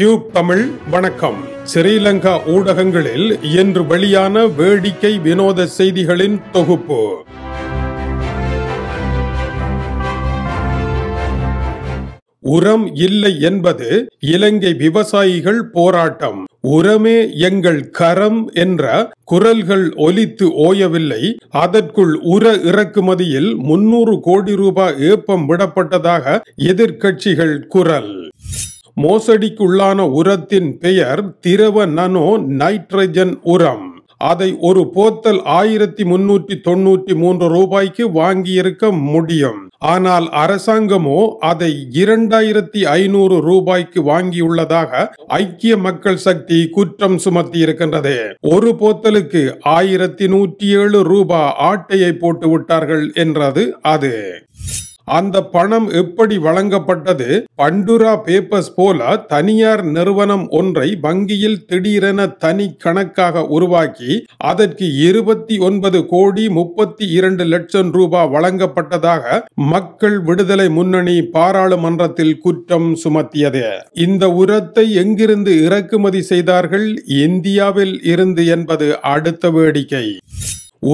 tube Tamil வணக்கம் ஸ்ரீலங்கா ஊடகங்களில் இன்று வெளியான வேடிக்கை வினோத செய்திகளின் தொகுப்பு உரம் இல்லை என்பது இலங்கை விவசாயிகள் போராட்டம் உரமே எங்கள் கரம் என்ற குரல்கள் ஒலித்து ஓயவில்லை அதற்குள் உர இறக்குமதியில் முன்னூறு கோடி ரூபாய் ஏப்பம் விடப்பட்டதாக எதிர்கட்சிகள் குரல் மோசடிக்குள்ளான உரத்தின் பெயர் திரவ நனோ நைட்ரஜன் உரம் அதை ஒரு போத்தல் ஆயிரத்தி முன்னூற்றி தொண்ணூற்றி மூன்று ரூபாய்க்கு வாங்கியிருக்க முடியும் ஆனால் அரசாங்கமோ அதை இரண்டாயிரத்தி ஐநூறு ரூபாய்க்கு வாங்கியுள்ளதாக ஐக்கிய மக்கள் சக்தி குற்றம் சுமத்தி இருக்கின்றது ஒரு போத்தலுக்கு ஆயிரத்தி நூற்றி ஏழு ரூபாய் ஆட்டையை போட்டு விட்டார்கள் என்றது அது அந்த பணம் எப்படி வழங்கப்பட்டது பண்டுரா பேப்பர்ஸ் போல தனியார் நிறுவனம் ஒன்றை வங்கியில் திடீரென தனி கணக்காக உருவாக்கி அதற்கு இருபத்தி ஒன்பது கோடி முப்பத்தி இரண்டு லட்சம் ரூபாய் வழங்கப்பட்டதாக மக்கள் விடுதலை முன்னணி பாராளுமன்றத்தில் குற்றம் சுமத்தியது இந்த உரத்தை எங்கிருந்து இறக்குமதி செய்தார்கள் இந்தியாவில் இருந்து என்பது அடுத்த வேடிக்கை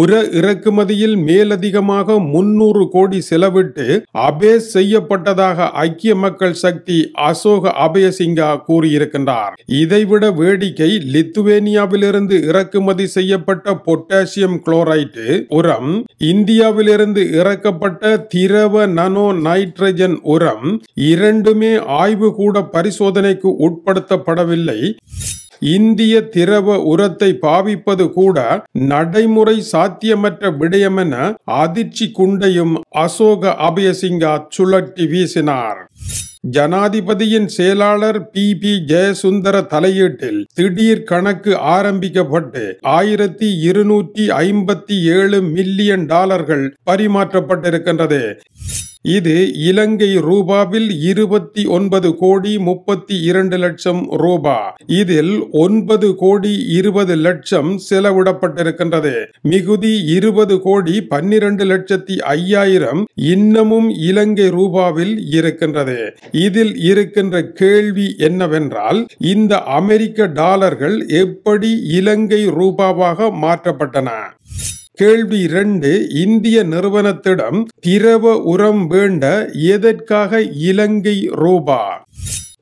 உர இறக்குமதியில் மேலதிகமாக முன்னூறு கோடி செலவிட்டு அபேஸ் செய்யப்பட்டதாக ஐக்கிய மக்கள் சக்தி அசோக அபயசிங்கா கூறியிருக்கின்றார் இதைவிட வேடிக்கை லித்துவேனியாவிலிருந்து இறக்குமதி செய்யப்பட்ட பொட்டாசியம் குளோரைட்டு உரம் இந்தியாவிலிருந்து இறக்கப்பட்ட திரவ நனோ நைட்ரஜன் உரம் இரண்டுமே ஆய்வு கூட பரிசோதனைக்கு உட்படுத்தப்படவில்லை இந்திய திரவ உரத்தை பாவிப்பது கூட நடைமுறை சாத்தியமற்ற விடயமென அதிர்ச்சி குண்டையும் அசோக அபயசிங்கா சுழட்டி வீசினார் ஜனாதிபதியின் செயலாளர் பி பி ஜெயசுந்தர தலையீட்டில் திடீர் கணக்கு ஆரம்பிக்கப்பட்டு ஆயிரத்தி இருநூற்றி ஐம்பத்தி ஏழு மில்லியன் டாலர்கள் பரிமாற்றப்பட்டிருக்கின்றது இது இலங்கை ரூபாவில் இருபத்தி ஒன்பது கோடி முப்பத்தி இரண்டு லட்சம் ரூபா இதில் ஒன்பது கோடி இருபது லட்சம் செலவிடப்பட்டிருக்கின்றது மிகுதி இருபது கோடி பன்னிரண்டு லட்சத்தி ஐயாயிரம் இன்னமும் இலங்கை ரூபாவில் இருக்கின்றது இதில் இருக்கின்ற கேள்வி என்னவென்றால் இந்த அமெரிக்க டாலர்கள் எப்படி இலங்கை ரூபாவாக மாற்றப்பட்டன கேள்வி இரண்டு இந்திய நிறுவனத்திடம் திரவ உரம் வேண்ட எதற்காக இலங்கை ரூபா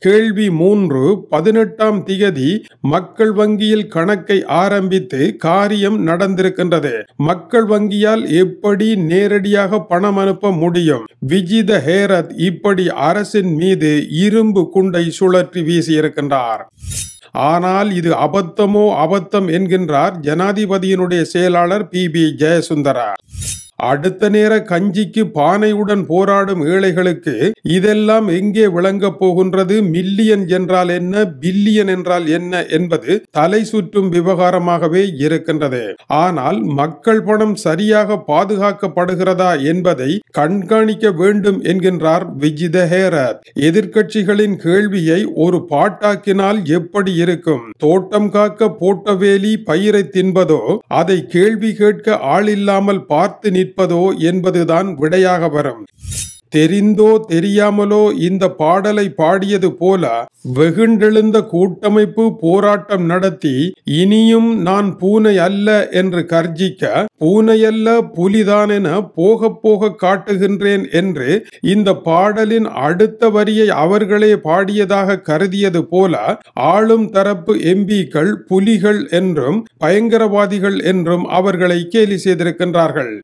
கேள்வி மூன்று பதினெட்டாம் திகதி மக்கள் வங்கியில் கணக்கை ஆரம்பித்து காரியம் நடந்திருக்கின்றது மக்கள் வங்கியால் எப்படி நேரடியாக பணம் அனுப்ப முடியும் விஜித ஹேரத் இப்படி அரசின் மீது இரும்பு குண்டை சுழற்றி வீசியிருக்கின்றார் ஆனால் இது அபத்தமோ அபத்தம் என்கின்றார் ஜனாதிபதியினுடைய செயலாளர் பி பி ஜெயசுந்தரா அடுத்த நேர கஞ்சிக்கு பானையுடன் போராடும் ஏழைகளுக்கு இதெல்லாம் எங்கே விளங்கப் போகின்றது மில்லியன் என்றால் என்ன பில்லியன் என்றால் என்ன என்பது தலை சுற்றும் விவகாரமாகவே இருக்கின்றது ஆனால் மக்கள் பணம் சரியாக பாதுகாக்கப்படுகிறதா என்பதை கண்காணிக்க வேண்டும் என்கின்றார் விஜித ஹேரத் எதிர்கட்சிகளின் கேள்வியை ஒரு பாட்டாக்கினால் எப்படி இருக்கும் தோட்டம் காக்க போட்ட வேலி பயிரை தின்பதோ அதை கேள்வி கேட்க ஆள் இல்லாமல் பார்த்து நிற் நிற்பதோ என்பதுதான் விடையாக வரும் தெரிந்தோ தெரியாமலோ இந்த பாடலை பாடியது போல வெகுண்டெழுந்த கூட்டமைப்பு போராட்டம் நடத்தி இனியும் நான் பூனை அல்ல என்று கர்ஜிக்க பூனையல்ல புலிதான் என போக போக காட்டுகின்றேன் என்று இந்த பாடலின் அடுத்த வரியை அவர்களே பாடியதாக கருதியது போல ஆளும் தரப்பு எம்பிக்கள் புலிகள் என்றும் பயங்கரவாதிகள் என்றும் அவர்களை கேலி செய்திருக்கின்றார்கள்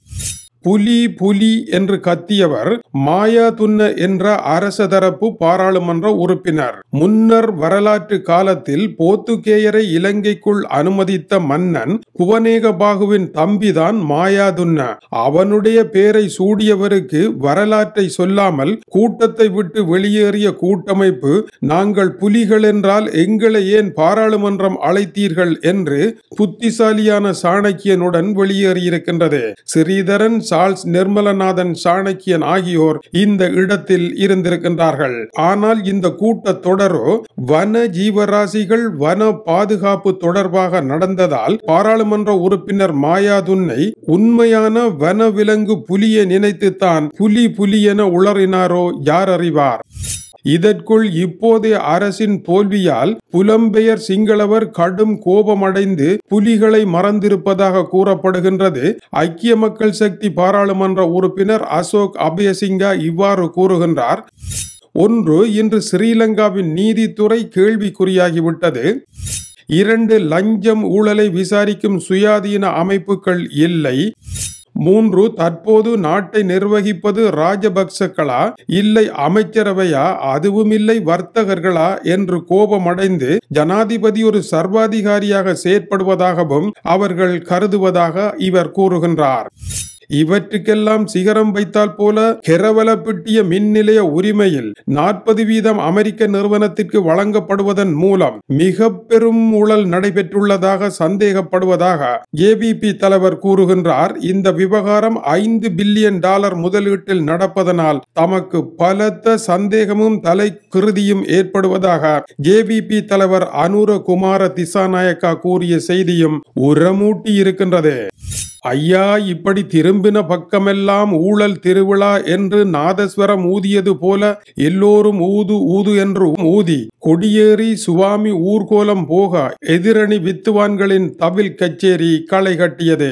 புலி புலி என்று கத்தியவர் மாயா துன்ன என்ற அரச தரப்பு பாராளுமன்ற உறுப்பினர் முன்னர் வரலாற்று காலத்தில் போத்துக்கேயரை இலங்கைக்குள் அனுமதித்த மன்னன் குவநேகபாகுவின் தம்பிதான் மாயாதுன்ன அவனுடைய பேரை சூடியவருக்கு வரலாற்றை சொல்லாமல் கூட்டத்தை விட்டு வெளியேறிய கூட்டமைப்பு நாங்கள் புலிகள் என்றால் எங்களை ஏன் பாராளுமன்றம் அழைத்தீர்கள் என்று புத்திசாலியான சாணக்கியனுடன் வெளியேறியிருக்கின்றது ஸ்ரீதரன் சார்ஸ் நிர்மலநாதன் சாணக்கியன் ஆகியோர் இந்த இடத்தில் இருந்திருக்கின்றார்கள் ஆனால் இந்த கூட்ட தொடரோ வன ஜீவராசிகள் வன பாதுகாப்பு தொடர்பாக நடந்ததால் பாராளுமன்ற உறுப்பினர் மாயாதுன்னை உண்மையான வனவிலங்கு புலியை நினைத்துத்தான் புலி புலி என உளறினாரோ யார் அறிவார் இதற்குள் இப்போதைய அரசின் தோல்வியால் புலம்பெயர் சிங்களவர் கடும் கோபமடைந்து புலிகளை மறந்திருப்பதாக கூறப்படுகின்றது ஐக்கிய மக்கள் சக்தி பாராளுமன்ற உறுப்பினர் அசோக் அபயசிங்கா இவ்வாறு கூறுகின்றார் ஒன்று இன்று ஸ்ரீலங்காவின் நீதித்துறை கேள்விக்குறியாகிவிட்டது இரண்டு லஞ்சம் ஊழலை விசாரிக்கும் சுயாதீன அமைப்புகள் இல்லை மூன்று தற்போது நாட்டை நிர்வகிப்பது ராஜபக்சக்களா இல்லை அமைச்சரவையா அதுவுமில்லை வர்த்தகர்களா என்று கோபமடைந்து ஜனாதிபதி ஒரு சர்வாதிகாரியாக செயற்படுவதாகவும் அவர்கள் கருதுவதாக இவர் கூறுகின்றார் இவற்றுக்கெல்லாம் சிகரம் வைத்தால் போல கெரவலப்பிட்டிய மின் நிலைய உரிமையில் நாற்பது வீதம் அமெரிக்க நிறுவனத்திற்கு வழங்கப்படுவதன் மூலம் மிக பெரும் ஊழல் நடைபெற்றுள்ளதாக சந்தேகப்படுவதாக ஏபிபி தலைவர் கூறுகின்றார் இந்த விவகாரம் ஐந்து பில்லியன் டாலர் முதலீட்டில் நடப்பதனால் தமக்கு பலத்த சந்தேகமும் தலை கிருதியும் ஏற்படுவதாக ஜேபிபி தலைவர் அனுர குமார திசாநாயக்கா கூறிய செய்தியும் உரமூட்டி இருக்கின்றது ஐயா இப்படி திரும்பின பக்கமெல்லாம் ஊழல் திருவிழா என்று நாதஸ்வரம் ஊதியது போல எல்லோரும் ஊது ஊது என்று ஊதி கொடியேறி சுவாமி ஊர்கோலம் போக எதிரணி வித்துவான்களின் தவில் கச்சேரி களை கட்டியது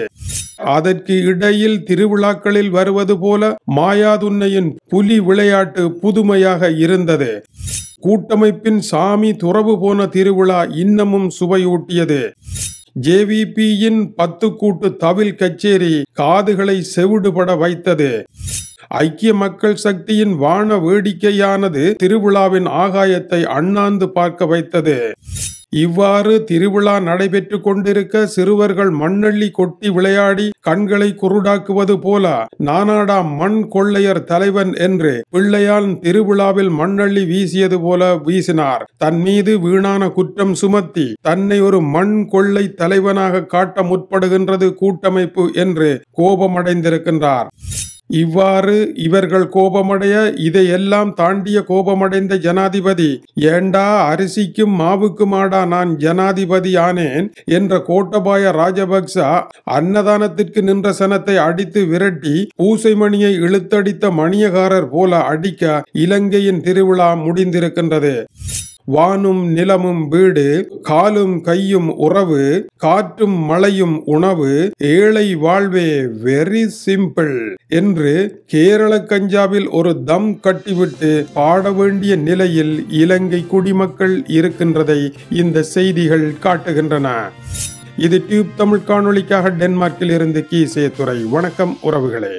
அதற்கு இடையில் திருவிழாக்களில் வருவது போல மாயாதுன்னையின் புலி விளையாட்டு புதுமையாக இருந்தது கூட்டமைப்பின் சாமி துறவு போன திருவிழா இன்னமும் சுவையூட்டியது ஜேவிபியின் பத்து கூட்டு தவில் கச்சேரி காதுகளை செவிடுபட வைத்தது ஐக்கிய மக்கள் சக்தியின் வான வேடிக்கையானது திருவிழாவின் ஆகாயத்தை அண்ணாந்து பார்க்க வைத்தது இவ்வாறு திருவிழா நடைபெற்று கொண்டிருக்க சிறுவர்கள் மண்ணள்ளி கொட்டி விளையாடி கண்களை குருடாக்குவது போல நானாடா மண் கொள்ளையர் தலைவன் என்று பிள்ளையான் திருவிழாவில் மண்ணள்ளி வீசியது போல வீசினார் தன் மீது வீணான குற்றம் சுமத்தி தன்னை ஒரு மண் கொள்ளை தலைவனாக காட்ட முற்படுகின்றது கூட்டமைப்பு என்று கோபமடைந்திருக்கின்றார் இவ்வாறு இவர்கள் கோபமடைய இதையெல்லாம் தாண்டிய கோபமடைந்த ஜனாதிபதி ஏண்டா அரிசிக்கும் மாவுக்குமாடா நான் ஜனாதிபதி ஆனேன் என்ற கோட்டபாய ராஜபக்ச அன்னதானத்திற்கு நின்ற சனத்தை அடித்து விரட்டி பூசைமணியை இழுத்தடித்த மணியகாரர் போல அடிக்க இலங்கையின் திருவிழா முடிந்திருக்கின்றது வானும் நிலமும் வீடு காலும் கையும் உறவு காற்றும் மழையும் உணவு ஏழை வாழ்வே வெரி சிம்பிள் என்று கேரள கஞ்சாவில் ஒரு தம் கட்டிவிட்டு பாட வேண்டிய நிலையில் இலங்கை குடிமக்கள் இருக்கின்றதை இந்த செய்திகள் காட்டுகின்றன இது டியூப் தமிழ் காணொலிக்காக டென்மார்க்கில் இருந்து கீசே துறை வணக்கம் உறவுகளே